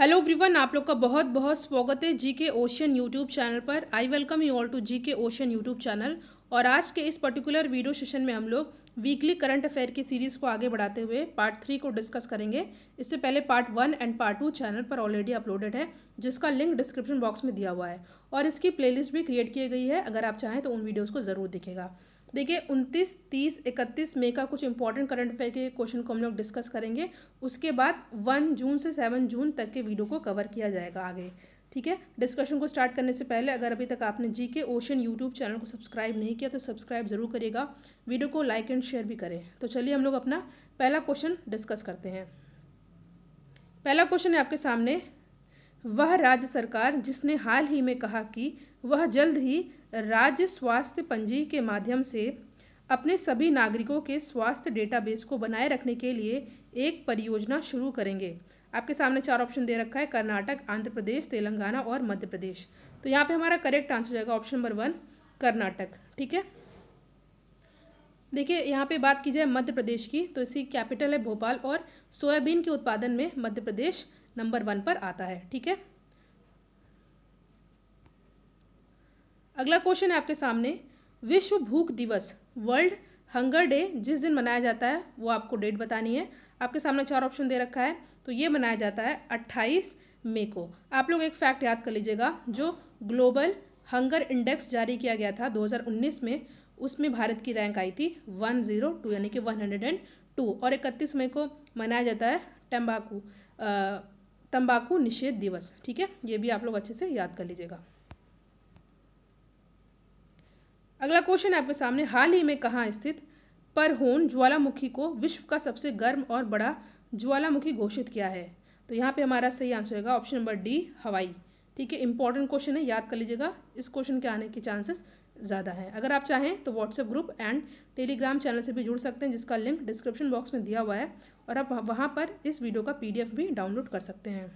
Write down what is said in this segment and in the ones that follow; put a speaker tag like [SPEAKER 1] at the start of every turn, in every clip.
[SPEAKER 1] hello everyone आप लोग का बहुत बहुत स्वागत है जी के ओशन यूट्यूब चैनल पर I welcome you all to G K ocean YouTube channel और आज के इस पर्टिकुलर वीडियो सेशन में हम लोग वीकली करंट अफेयर की सीरीज़ को आगे बढ़ाते हुए पार्ट थ्री को डिस्कस करेंगे इससे पहले part one and part two channel पर ऑलरेडी अपलोडेड है जिसका लिंक डिस्क्रिप्शन बॉक्स में दिया हुआ है और इसकी प्लेलिस्ट भी क्रिएट की गई है अगर आप चाहें तो उन वीडियोज़ को ज़रूर दिखेगा देखिए 29, 30, 31 मई का कुछ इंपॉर्टेंट करंट अफेयर के क्वेश्चन को हम लोग डिस्कस करेंगे उसके बाद वन जून से सेवन जून तक के वीडियो को कवर किया जाएगा आगे ठीक है डिस्कशन को स्टार्ट करने से पहले अगर अभी तक आपने G K ocean YouTube channel को सब्सक्राइब नहीं किया तो सब्सक्राइब जरूर करिएगा वीडियो को लाइक एंड शेयर भी करें तो चलिए हम लोग अपना पहला क्वेश्चन डिस्कस करते हैं पहला क्वेश्चन है आपके सामने वह राज्य सरकार जिसने हाल ही में कहा कि वह जल्द ही राज्य स्वास्थ्य पंजी के माध्यम से अपने सभी नागरिकों के स्वास्थ्य डेटाबेस को बनाए रखने के लिए एक परियोजना शुरू करेंगे आपके सामने चार ऑप्शन दे रखा है कर्नाटक आंध्र प्रदेश तेलंगाना और मध्य प्रदेश तो यहाँ पे हमारा करेक्ट आंसर जाएगा ऑप्शन नंबर वन कर्नाटक ठीक है देखिए यहाँ पे बात की जाए मध्य प्रदेश की तो इसी कैपिटल है भोपाल और सोयाबीन के उत्पादन में मध्य प्रदेश नंबर वन पर आता है ठीक है अगला क्वेश्चन है आपके सामने विश्व भूख दिवस वर्ल्ड हंगर डे जिस दिन मनाया जाता है वो आपको डेट बतानी है आपके सामने चार ऑप्शन दे रखा है तो ये मनाया जाता है अट्ठाईस मे को आप लोग एक फैक्ट याद कर लीजिएगा जो ग्लोबल हंगर इंडेक्स जारी किया गया था 2019 में उसमें भारत की रैंक आई थी 102 यानी कि 102 और 31 मई को मनाया जाता है तंबाकू तंबाकू निषेध दिवस ठीक है ये भी आप लोग अच्छे से याद कर लीजिएगा अगला क्वेश्चन आपके सामने हाल ही में कहाँ स्थित परहोन ज्वालामुखी को विश्व का सबसे गर्म और बड़ा ज्वालामुखी घोषित किया है तो यहाँ पे हमारा सही आंसर होगा ऑप्शन नंबर डी हवाई ठीक है इंपॉर्टेंट क्वेश्चन है याद कर लीजिएगा इस क्वेश्चन के आने के चांसेस ज़्यादा हैं अगर आप चाहें तो WhatsApp group and Telegram channel से भी जुड़ सकते हैं जिसका लिंक डिस्क्रिप्शन बॉक्स में दिया हुआ है और आप वहाँ पर इस वीडियो का पी भी डाउनलोड कर सकते हैं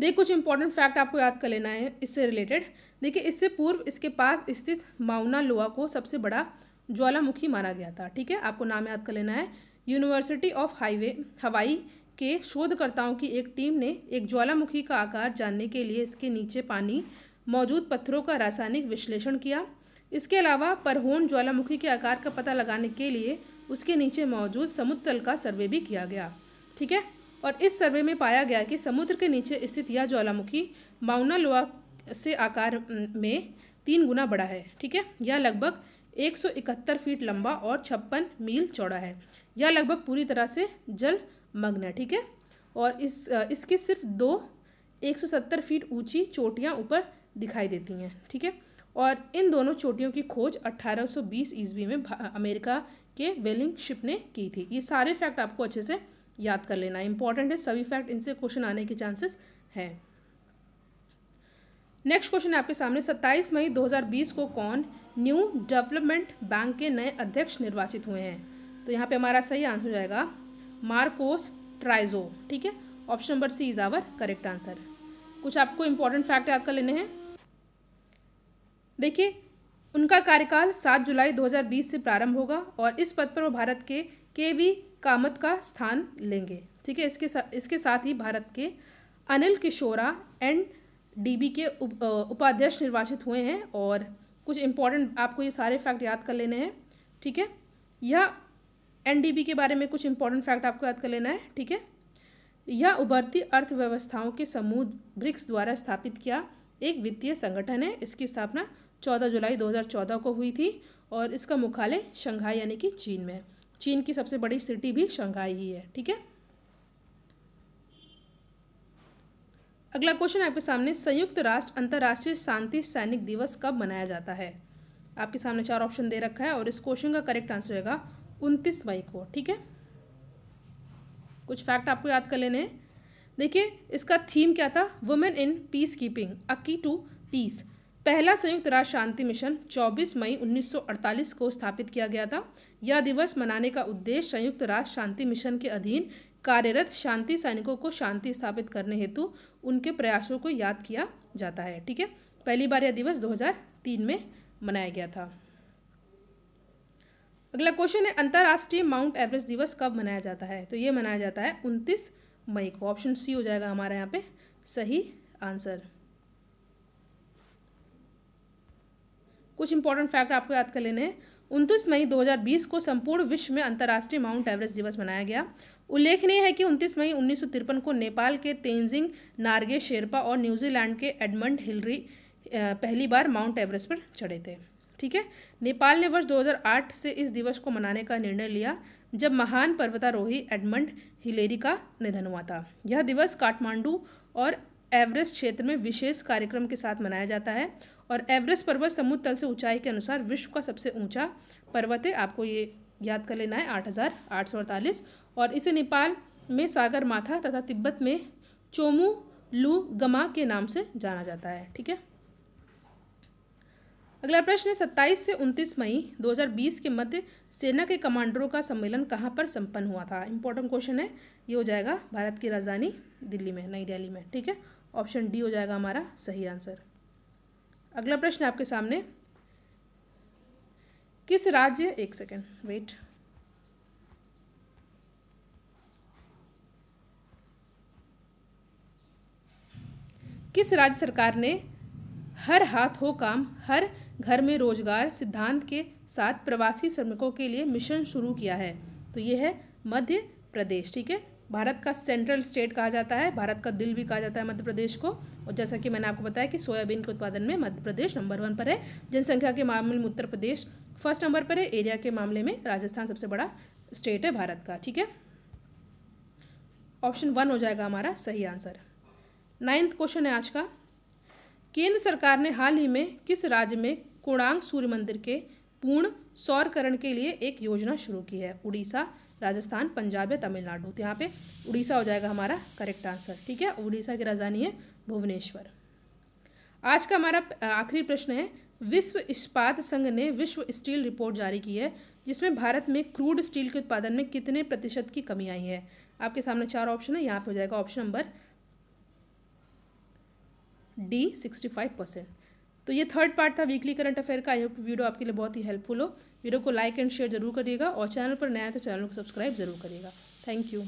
[SPEAKER 1] देखिए कुछ इंपॉर्टेंट फैक्ट आपको याद कर लेना है इससे रिलेटेड देखिए इससे पूर्व इसके पास स्थित माउना लोआ को सबसे बड़ा ज्वालामुखी माना गया था ठीक है आपको नाम याद कर लेना है यूनिवर्सिटी ऑफ हाईवे हवाई के शोधकर्ताओं की एक टीम ने एक ज्वालामुखी का आकार जानने के लिए इसके नीचे पानी मौजूद पत्थरों का रासायनिक विश्लेषण किया इसके अलावा परहोन ज्वालामुखी के आकार का पता लगाने के लिए उसके नीचे मौजूद समुद्र तल का सर्वे भी किया गया ठीक है और इस सर्वे में पाया गया कि समुद्र के नीचे स्थित यह ज्वालामुखी माउना लोआ से आकार में तीन गुना बड़ा है ठीक है यह लगभग 171 फीट लंबा और छप्पन मील चौड़ा है यह लगभग पूरी तरह से जल मग्न है ठीक है और इस इसकी सिर्फ दो 170 फीट ऊंची चोटियां ऊपर दिखाई देती हैं ठीक है और इन दोनों चोटियों की खोज 1820 ईस्वी में अमेरिका के वेलिंग शिप ने की थी ये सारे फैक्ट आपको अच्छे से याद कर लेना इंपॉर्टेंट है सभी फैक्ट इनसे क्वेश्चन आने के चांसेस हैं नेक्स्ट क्वेश्चन आपके सामने 27 मई 2020 को कौन न्यू डेवलपमेंट बैंक के नए अध्यक्ष निर्वाचित हुए हैं तो यहाँ पे हमारा सही आंसर हो जाएगा मार्कोस ट्राइजो ठीक है option number C is our correct answer कुछ आपको इंपॉर्टेंट फैक्ट याद कर लेने हैं देखिए उनका कार्यकाल 7 जुलाई 2020 से प्रारंभ होगा और इस पद पर वो भारत के के वी कामत का स्थान लेंगे ठीक है इसके साथ इसके साथ ही भारत के अनिल किशोरा एंड डीबी के उप, उपाध्यक्ष निर्वाचित हुए हैं और कुछ इम्पोर्टेंट आपको ये सारे फैक्ट याद कर लेने हैं ठीक है यह एनडीबी के बारे में कुछ इम्पोर्टेंट फैक्ट आपको याद कर लेना है ठीक है यह उभरती अर्थव्यवस्थाओं के समूह ब्रिक्स द्वारा स्थापित किया एक वित्तीय संगठन है इसकी स्थापना 14 जुलाई 2014 को हुई थी और इसका मुख्यालय शंघाई यानी कि चीन में है चीन की सबसे बड़ी सिटी भी शंघाई ही है ठीक है अगला क्वेश्चन आपके सामने संयुक्त राष्ट्र अंतर्राष्ट्रीय शांति सैनिक दिवस कब मनाया जाता है आपके सामने चार ऑप्शन दे रखा है और इस क्वेश्चन का करेक्ट आंसर होगा उनतीस मई को ठीक है कुछ फैक्ट आपको याद कर लेने हैं देखिए इसका थीम क्या था women in peacekeeping a key to piece पहला संयुक्त राष्ट्र शांति मिशन 24 मई 1948 को स्थापित किया गया था यह दिवस मनाने का उद्देश्य संयुक्त राष्ट्र शांति मिशन के अधीन कार्यरत शांति सैनिकों को शांति स्थापित करने हेतु उनके प्रयासों को याद किया जाता है ठीक है पहली बार यह दिवस 2003 में मनाया गया था अगला क्वेश्चन है अंतर्राष्ट्रीय माउंट एवरेस्ट दिवस कब मनाया जाता है तो ये मनाया जाता है उनतीस मई को ऑप्शन सी हो जाएगा हमारे यहाँ पे सही आंसर कुछ इंपॉर्टेंट फैक्ट आपको याद कर लेने हैं उनतीस मई 2020 को संपूर्ण विश्व में अंतर्राष्ट्रीय माउंट एवरेस्ट दिवस मनाया गया उल्लेखनीय है कि 29 मई उन्नीस को नेपाल के तेंजिंग नार्गे शेरपा और न्यूजीलैंड के एडमंड हिलरी पहली बार माउंट एवरेस्ट पर चढ़े थे ठीक है नेपाल ने वर्ष 2008 से इस दिवस को मनाने का निर्णय लिया जब महान पर्वतारोही एडमंड हिलेरी का निधन हुआ था यह दिवस काठमांडू और एवरेस्ट क्षेत्र में विशेष कार्यक्रम के साथ मनाया जाता है और एवरेस्ट पर्वत समुद्र तल से ऊंचाई के अनुसार विश्व का सबसे ऊंचा पर्वत है आपको ये याद कर लेना है आठ हज़ार आठ सौ अड़तालीस और इसे नेपाल में सागर माथा तथा तिब्बत में चोमू लू गमा के नाम से जाना जाता है ठीक है अगला प्रश्न है सत्ताईस से उनतीस मई 2020 के मध्य सेना के कमांडरों का सम्मेलन कहाँ पर संपन्न हुआ था इंपॉर्टेंट क्वेश्चन है ये हो जाएगा भारत की राजधानी दिल्ली में नई दिल्ली में ठीक है ऑप्शन डी हो जाएगा हमारा सही आंसर अगला प्रश्न आपके सामने किस राज्य एक सेकेंड वेट किस राज्य सरकार ने हर हाथ हो काम हर घर में रोजगार सिद्धांत के साथ प्रवासी श्रमिकों के लिए मिशन शुरू किया है तो ये है मध्य प्रदेश ठीक है भारत का सेंट्रल स्टेट कहा जाता है भारत का दिल भी कहा जाता है मध्य प्रदेश को और जैसा कि मैंने आपको बताया कि सोयाबीन के उत्पादन में मध्य प्रदेश नंबर वन पर है जनसंख्या के मामले में उत्तर प्रदेश फर्स्ट नंबर पर है एरिया के मामले में राजस्थान सबसे बड़ा स्टेट है भारत का ठीक है ऑप्शन वन हो जाएगा हमारा सही आंसर नाइन्थ क्वेश्चन है आज का केंद्र सरकार ने हाल ही में किस राज्य में कोणांग सूर्य मंदिर के पूर्ण सौरकरण के लिए एक योजना शुरू की है उड़ीसा राजस्थान पंजाब या तमिलनाडु तो यहाँ पे उड़ीसा हो जाएगा हमारा करेक्ट आंसर ठीक है उड़ीसा की राजधानी है भुवनेश्वर आज का हमारा आखिरी प्रश्न है विश्व इस्पात संघ ने विश्व स्टील रिपोर्ट जारी की है जिसमें भारत में क्रूड स्टील के उत्पादन में कितने प्रतिशत की कमी आई है आपके सामने चार ऑप्शन है यहाँ पे हो जाएगा option number D sixty five percent तो ये थर्ड पार्ट था वीकली करंट अफेयर का आई होप वीडियो आपके लिए बहुत ही हेल्पफुल हो वीडियो को लाइक एंड शेयर जरूर करिएगा और चैनल पर नया है तो चैनल को सब्सक्राइब जरूर करिएगा थैंक यू